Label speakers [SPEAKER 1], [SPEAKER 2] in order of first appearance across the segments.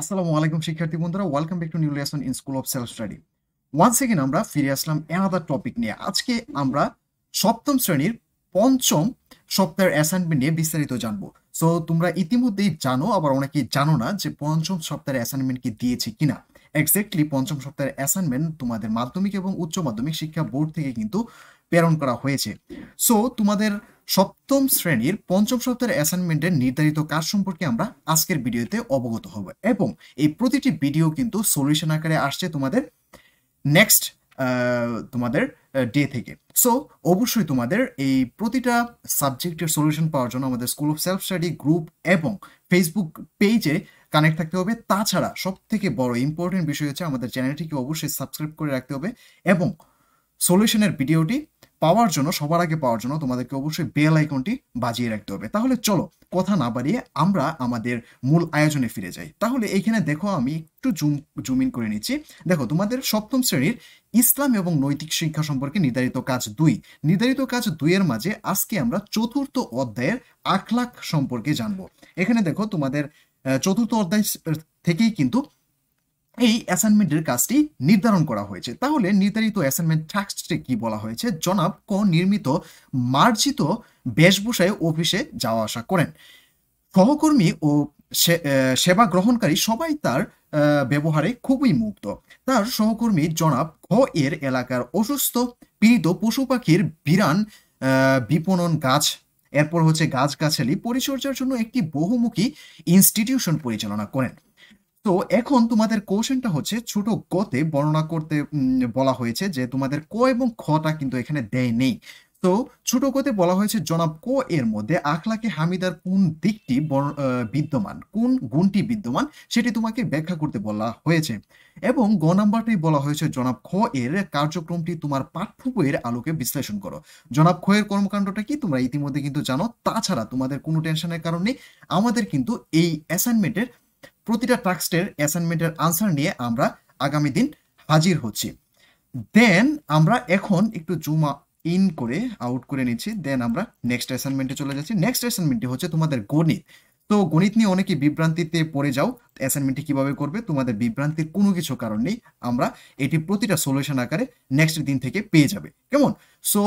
[SPEAKER 1] আসসালামু আলাইকুম শিক্ষার্থী বন্ধুরা welcome back to new lesson in school of self study ওয়ান্স সেকেন্ড আমরা ফিরে আসলাম অ্যানাদার টপিক নিয়ে আজকে আমরা সপ্তম শ্রেণীর পঞ্চম সপ্তাহের অ্যাসাইনমেন্ট নিয়ে বিস্তারিত জানবো সো তোমরা ইতিমধ্যেই জানো আবার অনেকেই জানো না যে পঞ্চম সপ্তাহের অ্যাসাইনমেন্ট কি দিয়েছে কিনা এক্স্যাক্টলি পঞ্চম সপ্তাহের অ্যাসাইনমেন্ট তোমাদের মাধ্যমিক এবং উচ্চ মাধ্যমিক শিক্ষা বোর্ড থেকে কিন্তু প্রেরণ করা হয়েছে সো তোমাদের সপ্তম শ্রেণীর পঞ্চম সপ্তাহের অ্যাসাইনমেন্টের নির্ধারিত কাজ সম্পর্কে আমরা আজকের ভিডিওতে অবগত হব এবং এই প্রতিটি ভিডিও কিন্তু সলিউশন আকারে আসছে তোমাদের নেক্সট তোমাদের ডে থেকে সো অবশ্যই তোমাদের এই প্রতিটা সাবজেক্টের সলিউশন পাওয়ার জন্য আমাদের school of self study group এবং ফেসবুক পেজে কানেক্ট থাকতে হবে তাছাড়া সব থেকে বড় ইম্পর্টেন্ট বিষয় হচ্ছে আমাদের চ্যানেলটিকে অবশ্যই সাবস্ক্রাইব করে রাখতে হবে এবং সলিউশনের ভিডিওটি পাওয়ার জন্য সবার আগে পাওয়ার জন্য তোমাদেরকে অবশ্যই বেল আইকনটি বাজিয়ে রাখতে হবে তাহলে চলো কথা না বাড়িয়ে আমরা আমাদের মূল আয়োজনে ফিরে যাই তাহলে এইখানে দেখো আমি একটু জুম জুম ইন করে নিচ্ছি দেখো তোমাদের সপ্তম শ্রেণীর ইসলাম এবং নৈতিক শিক্ষা সম্পর্কে নির্ধারিত কাজ দুই নির্ধারিত কাজ দুইয়ের মাঝে আজকে আমরা চতুর্থ অধ্যায়ের আখলাখ সম্পর্কে জানবো এখানে দেখো তোমাদের চতুর্থ অধ্যায় থেকেই কিন্তু এই অ্যাসাইনমেন্টের কাজটি নির্ধারণ করা হয়েছে তাহলে নির্ধারিত অ্যাসাইনমেন্ট টাস্কটি কি বলা হয়েছে জনাব ক নির্মিত মার্জিত বেশভূষায় অফিসে যাওয়া আসা করেন সহকর্মী ও সেবা গ্রহণকারী সবাই তার ব্যবহারে খুবই মুক্ত তার সহকর্মী জনাব ক এর এলাকার অসুস্থ পীড়িত পশু পাখির বিরান বিপণন গাছ এরপর হচ্ছে গাছগাছালি পরিচর্যার জন্য একটি বহুমুখী ইনস্টিটিউশন পরিচালনা করেন তো এখন তোমাদের কোশ্চেনটা হচ্ছে ছোট গতে বর্ণনা করতে বলা হয়েছে যে তোমাদের ক এবং খটা কিন্তু এখানে দেয় নেই তো ছোট গতে বলা হয়েছে জনাব কো এর মধ্যে আখলাকে হামিদার কোন দিকটি বিদ্যমান কোন গুণটি বিদ্যমান সেটি তোমাকে ব্যাখ্যা করতে বলা হয়েছে এবং গ নাম্বারটি বলা হয়েছে জনাব খ এর কার্যক্রমটি তোমার পাঠ্য বইয়ের আলোকে বিশ্লেষণ করো জনাব খ এর কর্মকাণ্ডটা কি তোমরা ইতিমধ্যে কিন্তু জানো তাছাড়া তোমাদের কোনো টেনশনের কারণে আমাদের কিন্তু এই অ্যাসাইনমেন্টের প্রতিটা টাস্কের অ্যাসাইনমেন্টের আনসার নিয়ে আমরা আগামী দিন হাজির হচ্ছি দেন আমরা এখন একটু জুমা ইন করে আউট করে নিচ্ছি দেন আমরা নেক্সট অ্যাসাইনমেন্টে চলে যাচ্ছি নেক্সট অ্যাসাইনমেন্টে হচ্ছে তোমাদের গণিত তো গণিত নিয়ে অনেকে বিভ্রান্তিতে পড়ে যাও অ্যাসাইনমেন্টটি কিভাবে করবে তোমাদের বিভ্রান্তির কোনো কিছু কারণ নেই আমরা এটি প্রতিটা সলিউশন আকারে নেক্সট দিন থেকে পেয়ে যাবে কেমন সো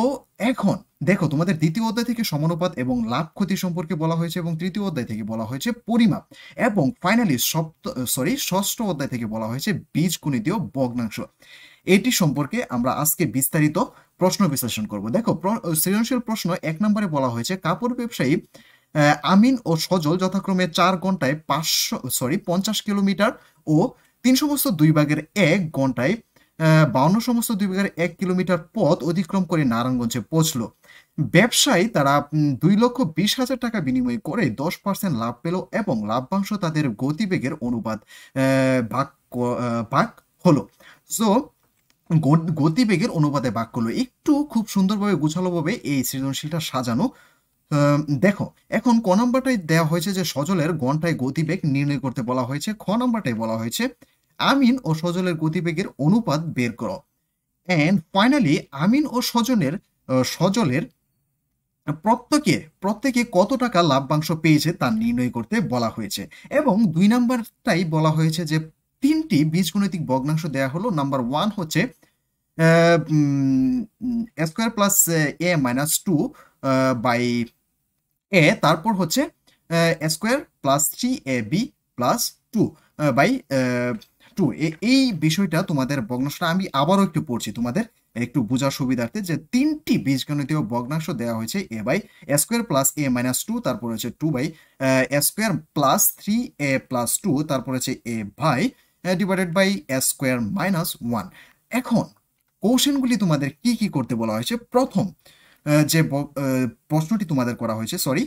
[SPEAKER 1] এখন দেখো তোমাদের দ্বিতীয় অধ্যায় থেকে সমানুপাত এবং লাভ ক্ষতি সম্পর্কে বলা হয়েছে এবং তৃতীয় অধ্যায় থেকে বলা হয়েছে পরিমাপ এবং ফাইনালি সপ্ত সরি ষষ্ঠ অধ্যায় থেকে বলা হয়েছে বীজগণিতীয় ভগ্নাংশ এটি সম্পর্কে আমরা আজকে বিস্তারিত প্রশ্ন বিশ্লেষণ করব দেখো সৃজনশীল প্রশ্ন এক নম্বরে বলা হয়েছে কাপড় ব্যবসায়ী আমিন ও সজল যথাক্রমে চার ঘন্টায় পাঁচশো সরি পঞ্চাশ কিলোমিটার ও তিন সমস্ত দুই ভাগের এক ঘন্টায় বাউন্ন সমস্ত দুই ভাগের এক কিলোমিটার পথ অতিক্রম করে নারায়ণগঞ্জে পৌঁছল ব্যবসায়ী তারা দুই লক্ষ বিশ হাজার টাকা বিনিময় করে দশ পার্সেন্ট লাভ পেল এবং লাভবাংশ তাদের গতিবেগের অনুপাত ভাগ ভাগ হলো সো গতিবেগের অনুপাতে ভাগ করলো একটু খুব সুন্দরভাবে গুছালোভাবে এই সৃজনশীলটা সাজানো দেখো এখন ক নাম্বারটাই দেওয়া হয়েছে যে সজলের ঘন্টায় গতিবেগ নির্ণয় করতে বলা হয়েছে খ নাম্বারটাই বলা হয়েছে আমিন ও সজলের গতিবেগের অনুপাত বের করো অ্যান্ড ফাইনালি আমিন ও সজনের সজলের প্রত্যেকে প্রত্যেকে কত টাকা লাভ্যাংশ পেয়েছে তা নির্ণয় করতে বলা হয়েছে এবং দুই নাম্বারটাই বলা হয়েছে যে তিনটি বীজগণিতিক ভগ্নাংশ দেয়া হলো নাম্বার ওয়ান হচ্ছে square plus A minus two by A তারপর হচ্ছে square plus three A B plus two by two এই বিষয়টা তোমাদের ভগ্নাংশটা আমি আবারও একটু পড়ছি তোমাদের একটু বোঝার সুবিধার্থে যে তিনটি বীজগণিতীয় ভগ্নাংশ দেওয়া হয়েছে A by square plus A minus two তারপর হচ্ছে two by square plus three A plus two তারপর হচ্ছে A by divided by S square minus one এখন কোশ্চেনগুলি তোমাদের কি কি করতে বলা হয়েছে প্রথম যে প্রশ্নটি তোমাদের করা হয়েছে সরি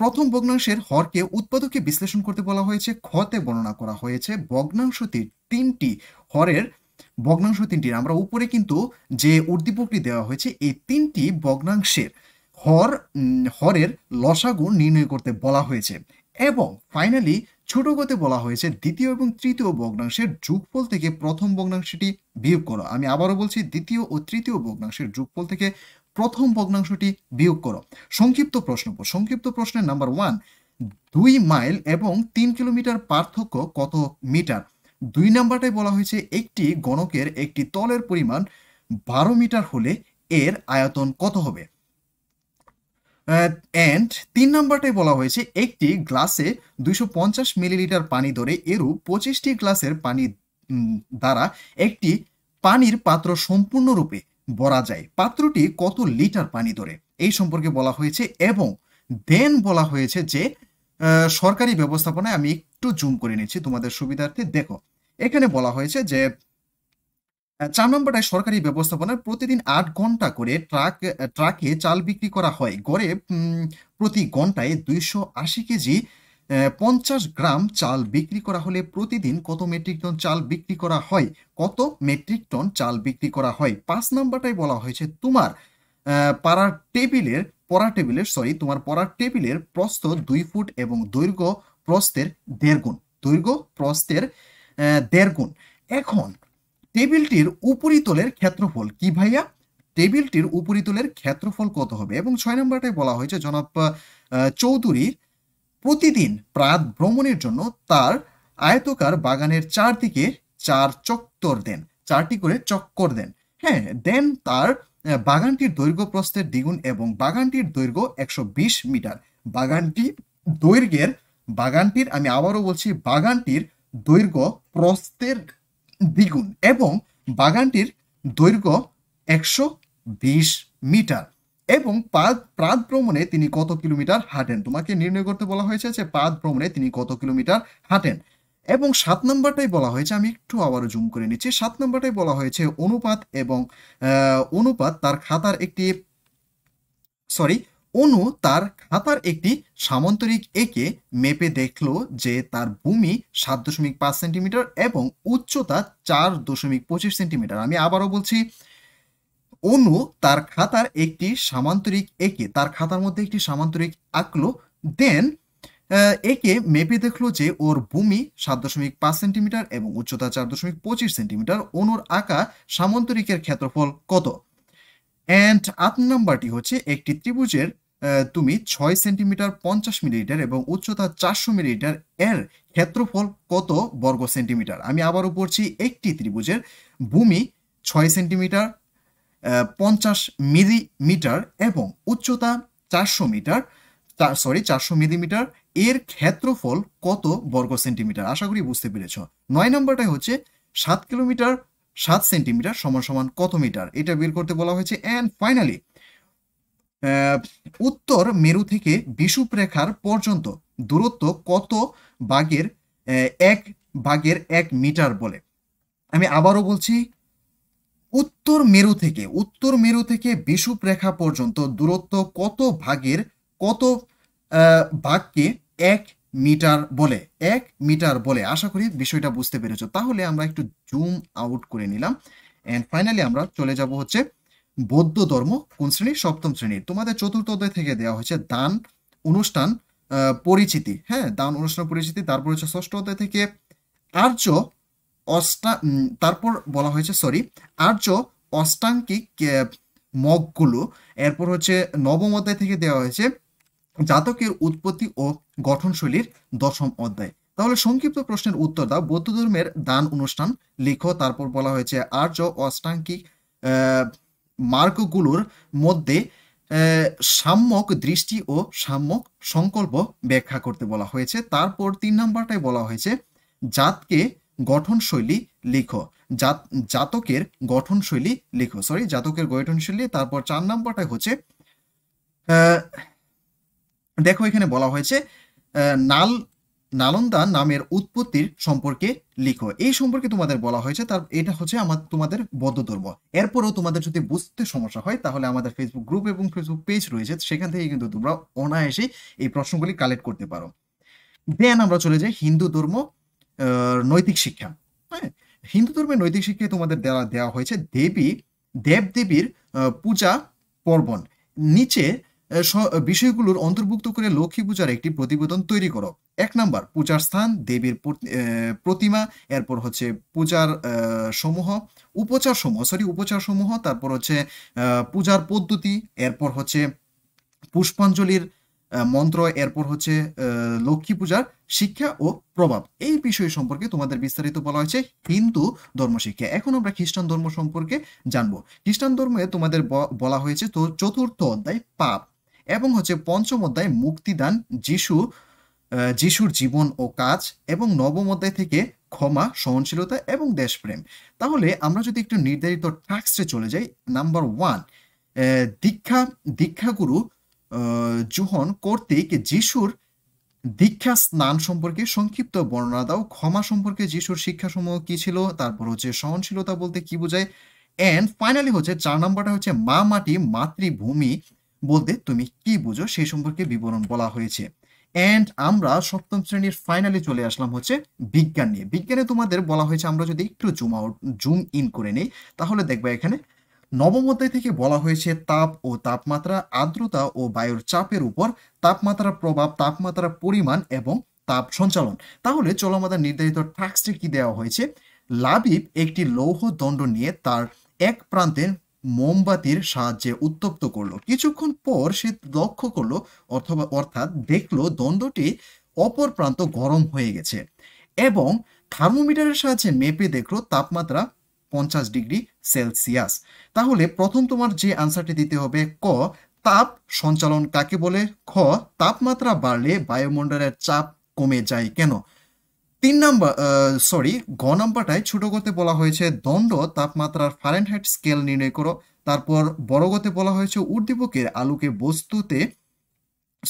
[SPEAKER 1] প্রথম ভগ্নাংশের হরকে উৎপাদকে বিশ্লেষণ করতে বলা হয়েছে খতে বর্ণনা করা হয়েছে ভগ্নাংশটির তিনটি হরের ভগ্নাংশ তিনটির আমরা উপরে কিন্তু যে উদ্দীপকটি দেওয়া হয়েছে এই তিনটি ভগ্নাংশের হর হরের লসাগু নির্ণয় করতে বলা হয়েছে এবং ফাইনালি ছোট গতে বলা হয়েছে দ্বিতীয় এবং তৃতীয় ভগ্নাংশের যুগফল থেকে প্রথম ভগ্নাংশটি বিয়োগ করো আমি আবারও বলছি দ্বিতীয় ও তৃতীয় ভগ্নাংশের যুগফল থেকে প্রথম ভগ্নাংশটি বিয়োগ করো সংক্ষিপ্ত প্রশ্ন সংক্ষিপ্ত প্রশ্নের নাম্বার ওয়ান দুই মাইল এবং তিন কিলোমিটার পার্থক্য কত মিটার দুই নাম্বারটাই বলা হয়েছে একটি গণকের একটি তলের পরিমাণ বারো মিটার হলে এর আয়তন কত হবে অ্যান্ড তিন নম্বরটাই বলা হয়েছে একটি গ্লাসে দুইশো পঞ্চাশ মিলিলিটার পানি ধরে এরূপ পঁচিশটি গ্লাসের পানি দ্বারা একটি পানির পাত্র সম্পূর্ণরূপে বরা যায় পাত্রটি কত লিটার পানি ধরে এই সম্পর্কে বলা হয়েছে এবং দেন বলা হয়েছে যে সরকারি ব্যবস্থাপনায় আমি একটু জুম করে নিচ্ছি তোমাদের সুবিধার্থে দেখো এখানে বলা হয়েছে যে চার নম্বরটায় সরকারি ব্যবস্থাপনায় প্রতিদিন আট ঘন্টা করে ট্রাক ট্রাকে চাল বিক্রি করা হয় গড়ে প্রতি ঘন্টায় দুইশো আশি কেজি পঞ্চাশ গ্রাম চাল বিক্রি করা হলে প্রতিদিন কত মেট্রিক টন চাল বিক্রি করা হয় কত মেট্রিক টন চাল বিক্রি করা হয় পাঁচ নাম্বারটাই বলা হয়েছে তোমার পাড়ার টেবিলের পড়া টেবিলের সরি তোমার পড়ার টেবিলের প্রস্থ দুই ফুট এবং দৈর্ঘ্য প্রস্থের দেড় গুণ দৈর্ঘ্য প্রস্থের দেড় গুণ এখন টেবিলটির উপরিতলের ক্ষেত্রফল কি ভাইয়া টেবিলটির উপরিতলের ক্ষেত্রফল কত হবে এবং ছয় নম্বরটায় বলা হয়েছে জনাব চৌধুরীর প্রতিদিন প্রাত ভ্রমণের জন্য তার আয়তকার বাগানের চারদিকে চার চক্কর দেন চারটি করে চক্কর দেন হ্যাঁ দেন তার বাগানটির দৈর্ঘ্য প্রস্থের দ্বিগুণ এবং বাগানটির দৈর্ঘ্য একশো মিটার বাগানটি দৈর্ঘ্যের বাগানটির আমি আবারও বলছি বাগানটির দৈর্ঘ্য প্রস্থের দ্বিগুণ এবং বাগানটির দৈর্ঘ্য একশো বিশ মিটার এবং পাদ প্রাত ভ্রমণে তিনি কত কিলোমিটার হাঁটেন তোমাকে নির্ণয় করতে বলা হয়েছে যে পাদ ভ্রমণে তিনি কত কিলোমিটার হাঁটেন এবং সাত নম্বরটাই বলা হয়েছে আমি একটু আবারও জুম করে নিচ্ছি সাত নম্বরটাই বলা হয়েছে অনুপাত এবং অনুপাত তার খাতার একটি সরি অনু তার খাতার একটি সামান্তরিক একে মেপে দেখল যে তার ভূমি সাত দশমিক পাঁচ সেন্টিমিটার এবং উচ্চতা চার দশমিক পঁচিশ সেন্টিমিটার আমি আবারও বলছি অনু তার খাতার একটি সামান্তরিক একে তার খাতার মধ্যে একটি সামান্তরিক আঁকলো দেন একে মেপে দেখলো যে ওর ভূমি সাত দশমিক পাঁচ সেন্টিমিটার এবং উচ্চতা চার দশমিক পঁচিশ সেন্টিমিটার অনুর আঁকা সামান্তরিকের ক্ষেত্রফল কত অ্যান্ড আট নাম্বারটি হচ্ছে একটি ত্রিভুজের তুমি ছয় সেন্টিমিটার পঞ্চাশ মিলিলিটার এবং উচ্চতা চারশো মিলিলিটার এর ক্ষেত্রফল কত বর্গ সেন্টিমিটার আমি আবারও পড়ছি একটি ত্রিভুজের ভূমি ছয় সেন্টিমিটার পঞ্চাশ মিলিমিটার এবং উচ্চতা চারশো মিটার সরি চারশো মিলিমিটার এর ক্ষেত্রফল কত বর্গ সেন্টিমিটার আশা করি বুঝতে পেরেছ নয় নম্বরটাই হচ্ছে সাত কিলোমিটার সাত সেন্টিমিটার সমান সমান কত মিটার এটা বের করতে বলা হয়েছে অ্যান্ড ফাইনালি উত্তর মেরু থেকে বিষুপ রেখার পর্যন্ত দূরত্ব কত বাগের এক বাগের এক মিটার বলে আমি আবারও বলছি উত্তর মেরু থেকে উত্তর মেরু থেকে বিষুপ রেখা পর্যন্ত দূরত্ব কত ভাগের কত ভাগকে এক মিটার বলে এক মিটার বলে আশা করি বিষয়টা বুঝতে পেরেছ তাহলে আমরা একটু জুম আউট করে নিলাম অ্যান্ড ফাইনালি আমরা চলে যাব হচ্ছে বৌদ্ধ ধর্ম কোন শ্রেণীর সপ্তম শ্রেণীর তোমাদের চতুর্থ অধ্যায় থেকে দেওয়া হয়েছে দান অনুষ্ঠান পরিচিতি হ্যাঁ দান অনুষ্ঠান পরিচিতি তারপর হচ্ছে ষষ্ঠ অধ্যায় থেকে আর্য অষ্টা তারপর বলা হয়েছে সরি আর্য অষ্টাঙ্গিক মগগুলো এরপর হচ্ছে নবম অধ্যায় থেকে দেওয়া হয়েছে জাতকের উৎপত্তি ও গঠনশৈলীর দশম অধ্যায় তাহলে সংক্ষিপ্ত প্রশ্নের উত্তর দাও বৌদ্ধ ধর্মের দান অনুষ্ঠান লিখো তারপর বলা হয়েছে আর্য অষ্টাঙ্গিক মার্গগুলোর মধ্যে সাম্যক দৃষ্টি ও সাম্যক সংকল্প ব্যাখ্যা করতে বলা হয়েছে তারপর তিন নাম্বারটাই বলা হয়েছে জাতকে গঠনশৈলী লিখো জাত জাতকের গঠনশৈলী লিখো সরি জাতকের গঠনশৈলী তারপর চার নাম্বারটাই হচ্ছে দেখো এখানে বলা হয়েছে নাল নালন্দা নামের উৎপত্তির সম্পর্কে লিখো এই সম্পর্কে তোমাদের বলা হয়েছে তার এটা হচ্ছে আমার তোমাদের ধর্ম এরপরও তোমাদের যদি বুঝতে সমস্যা হয় তাহলে আমাদের ফেসবুক গ্রুপ এবং ফেসবুক পেজ রয়েছে সেখান থেকে কিন্তু তোমরা অনায়াসেই এই প্রশ্নগুলি কালেক্ট করতে পারো দেন আমরা চলে যাই হিন্দু ধর্ম নৈতিক শিক্ষা হ্যাঁ হিন্দু ধর্মের নৈতিক শিক্ষায় তোমাদের দেওয়া দেওয়া হয়েছে দেবী দেবদেবীর পূজা পর্বণ নিচে বিষয়গুলোর অন্তর্ভুক্ত করে লক্ষ্মী পূজার একটি প্রতিবেদন তৈরি করো এক নাম্বার পূজার স্থান দেবীর প্রতিমা এরপর হচ্ছে পূজার সমূহ উপচার সমূহ সরি উপচার সমূহ তারপর হচ্ছে পূজার পদ্ধতি এরপর হচ্ছে পুষ্পাঞ্জলির মন্ত্র এরপর হচ্ছে লক্ষ্মী পূজার শিক্ষা ও প্রভাব এই বিষয় সম্পর্কে তোমাদের বিস্তারিত বলা হয়েছে হিন্দু ধর্মশিক্ষা এখন আমরা খ্রিস্টান ধর্ম সম্পর্কে জানবো খ্রিস্টান ধর্মে তোমাদের বলা হয়েছে তো চতুর্থ অধ্যায় পাপ এবং হচ্ছে পঞ্চম অধ্যায় মুক্তিদান যিশু যিশুর জীবন ও কাজ এবং নবম অধ্যায় থেকে ক্ষমা সহনশীলতা এবং দেশপ্রেম তাহলে আমরা যদি একটু নির্ধারিত ট্যাক্সে চলে যাই নাম্বার ওয়ান দীক্ষা দীক্ষাগুরু জুহন কর্তৃক যিশুর দীক্ষা স্নান সম্পর্কে সংক্ষিপ্ত বর্ণনা দাও ক্ষমা সম্পর্কে যিশুর শিক্ষাসমূহ কি ছিল তারপর হচ্ছে সহনশীলতা বলতে কি বোঝায় অ্যান্ড ফাইনালি হচ্ছে চার নম্বরটা হচ্ছে মা মাটি মাতৃভূমি বলতে তুমি কি বুঝো সেই সম্পর্কে বিবরণ বলা হয়েছে অ্যান্ড আমরা সপ্তম শ্রেণীর ফাইনালি চলে আসলাম হচ্ছে বিজ্ঞান নিয়ে বিজ্ঞানে তোমাদের বলা হয়েছে আমরা যদি একটু জুম আউট জুম ইন করে নিই তাহলে দেখবে এখানে নবম অধ্যায় থেকে বলা হয়েছে তাপ ও তাপমাত্রা আর্দ্রতা ও বায়ুর চাপের উপর তাপমাত্রার প্রভাব তাপমাত্রার পরিমাণ এবং তাপ সঞ্চালন তাহলে চলো আমাদের নির্ধারিত টাস্কটি কি দেওয়া হয়েছে লাবিব একটি লৌহ দণ্ড নিয়ে তার এক প্রান্তের মোমবাতির সাহায্যে উত্তপ্ত করলো কিছুক্ষণ পর সে লক্ষ্য করলো অথবা অর্থাৎ দেখলো দণ্ডটি অপর প্রান্ত গরম হয়ে গেছে এবং থার্মোমিটারের সাহায্যে মেপে দেখলো তাপমাত্রা পঞ্চাশ ডিগ্রি সেলসিয়াস তাহলে প্রথম তোমার যে আনসারটি দিতে হবে ক তাপ সঞ্চালন কাকে বলে খ তাপমাত্রা বাড়লে বায়ুমণ্ডলের চাপ কমে যায় কেন তিন নাম্বার সরি গ নাম্বারটায় ছোট গতে বলা হয়েছে দণ্ড তাপমাত্রার ফারেনহাইট স্কেল নির্ণয় করো তারপর বড় গতে বলা হয়েছে উর্দীপকের আলুকে বস্তুতে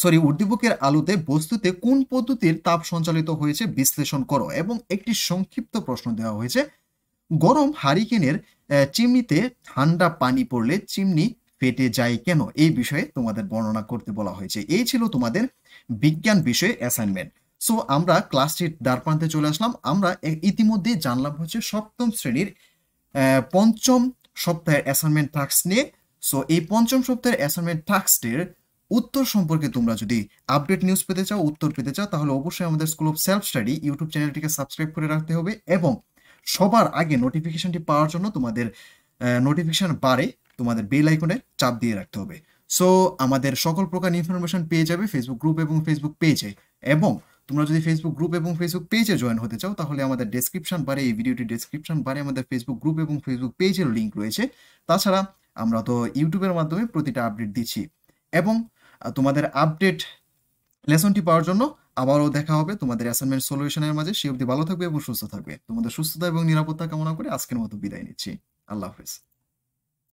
[SPEAKER 1] সরি উর্দীপকের আলুতে বস্তুতে কোন পদ্ধতির তাপ সঞ্চালিত হয়েছে বিশ্লেষণ করো এবং একটি সংক্ষিপ্ত প্রশ্ন দেওয়া হয়েছে গরম হারিকেনের চিমনিতে ঠান্ডা পানি পড়লে চিমনি ফেটে যায় কেন এই বিষয়ে তোমাদের বর্ণনা করতে বলা হয়েছে এই ছিল তোমাদের বিজ্ঞান বিষয়ে অ্যাসাইনমেন্ট সো আমরা ক্লাসটির দ্বার প্রান্তে চলে আসলাম আমরা ইতিমধ্যে জানলাম হচ্ছে সপ্তম শ্রেণীর পঞ্চম সপ্তাহের অ্যাসাইনমেন্ট টাস্ক নিয়ে সো এই পঞ্চম সপ্তাহের অ্যাসাইনমেন্ট টাস্কের উত্তর সম্পর্কে তোমরা যদি আপডেট নিউজ পেতে চাও উত্তর পেতে চাও তাহলে অবশ্যই আমাদের school of self study YouTube চ্যানেলটিকে সাবস্ক্রাইব করে রাখতে হবে এবং সবার আগে নোটিফিকেশনটি পাওয়ার জন্য তোমাদের নোটিফিকেশন বারে তোমাদের বেল আইকনে চাপ দিয়ে রাখতে হবে সো আমাদের সকল প্রকার ইনফরমেশন পেয়ে যাবে ফেসবুক গ্রুপ এবং ফেসবুক পেজে এবং তোমরা যদি ফেসবুক গ্রুপ এবং ফেসবুক পেজে জয়েন হতে চাও তাহলে আমাদের ডেসক্রিপশন বারে এই ভিডিওটি ডেসক্রিপশন বারে আমাদের ফেসবুক গ্রুপ এবং ফেসবুক পেজের লিঙ্ক রয়েছে তাছাড়া আমরা তো ইউটিউবের মাধ্যমে প্রতিটা আপডেট দিচ্ছি এবং তোমাদের আপডেট লেসনটি পাওয়ার জন্য আবারও দেখা হবে তোমাদের অ্যাসাইনমেন্ট সলিউশনের মাঝে সে অবধি ভালো থাকবে এবং সুস্থ থাকবে তোমাদের সুস্থতা এবং নিরাপত্তা কামনা করে আজকের মতো বিদায় নিচ্ছি আল্লাহ হাফেজ